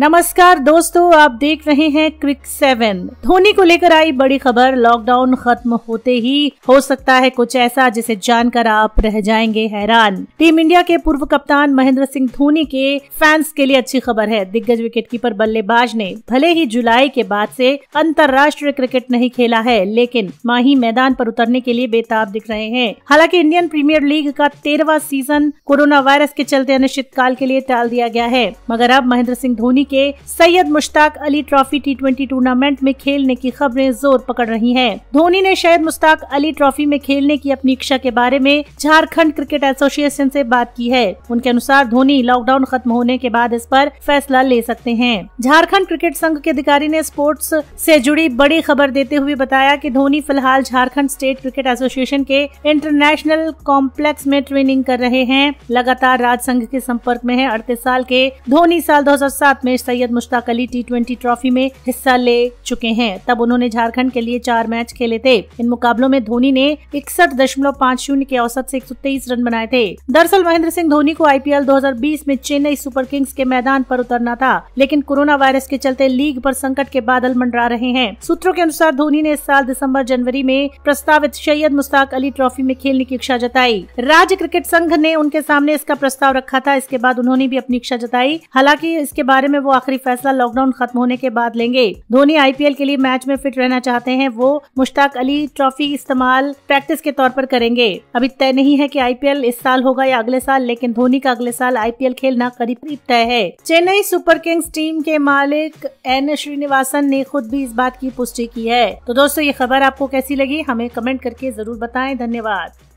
नमस्कार दोस्तों आप देख रहे हैं क्विक सेवन धोनी को लेकर आई बड़ी खबर लॉकडाउन खत्म होते ही हो सकता है कुछ ऐसा जिसे जानकर आप रह जाएंगे हैरान टीम इंडिया के पूर्व कप्तान महेंद्र सिंह धोनी के फैंस के लिए अच्छी खबर है दिग्गज विकेटकीपर बल्लेबाज ने भले ही जुलाई के बाद से अंतर्राष्ट्रीय क्रिकेट नहीं खेला है लेकिन माही मैदान पर उतरने के लिए बेताब दिख रहे हैं हालांकि इंडियन प्रीमियर लीग का तेरहवा सीजन कोरोना वायरस के चलते अनिश्चितकाल के लिए टाल दिया गया है मगर अब महेंद्र सिंह धोनी के Syed Mushtaq Ali trophy T twenty tournament में खेलने की खबरें जोर पकड़ रही हैं। धोनी ने शायद मुश्ताक अली ट्रॉफी में खेलने की अपनी इच्छा के बारे में झारखंड क्रिकेट एसोसिएशन से बात की है उनके अनुसार धोनी लॉकडाउन खत्म होने के बाद इस पर फैसला ले सकते हैं झारखंड क्रिकेट संघ के अधिकारी ने स्पोर्ट्स से जुड़ी बड़ी खबर देते हुए बताया कि धोनी फिलहाल झारखंड स्टेट क्रिकेट एसोसिएशन के इंटरनेशनल कॉम्प्लेक्स में ट्रेनिंग कर रहे हैं लगातार राज संघ के संपर्क में है अड़तीस साल के धोनी साल 2007 में Syed Mushtaq Ali T twenty trophy में हिस्सा ले चुके हैं तब उन्होंने झारखंड के लिए चार मैच खेले थे इन मुकाबलों में धोनी ने इकसठ दशमलव पाँच शून्य के औसत से तेईस रन बनाए थे दरअसल महेंद्र सिंह धोनी को आई पी एल दो हजार बीस में चेन्नई सुपर किंग्स के मैदान आरोप उतरना था लेकिन कोरोना वायरस के चलते लीग आरोप संकट के बादल मंडरा रहे हैं सूत्रों के अनुसार धोनी ने इस साल दिसंबर जनवरी में प्रस्तावित सैयद मुश्ताक अली ट्रॉफी में खेलने की इच्छा जताई राज्य क्रिकेट संघ ने उनके सामने इसका प्रस्ताव रखा था इसके बाद उन्होंने भी अपनी इच्छा जताई हालांकि इसके बारे में वो आखिरी फैसला लॉकडाउन खत्म होने के बाद लेंगे धोनी आईपीएल के लिए मैच में फिट रहना चाहते हैं वो मुश्ताक अली ट्रॉफी इस्तेमाल प्रैक्टिस के तौर पर करेंगे अभी तय नहीं है कि आईपीएल इस साल होगा या अगले साल लेकिन धोनी का अगले साल आईपीएल खेलना करीब करीब तय है चेन्नई सुपर किंग्स टीम के मालिक एन श्रीनिवासन ने खुद भी इस बात की पुष्टि की है तो दोस्तों ये खबर आपको कैसी लगी हमें कमेंट करके जरूर बताएं धन्यवाद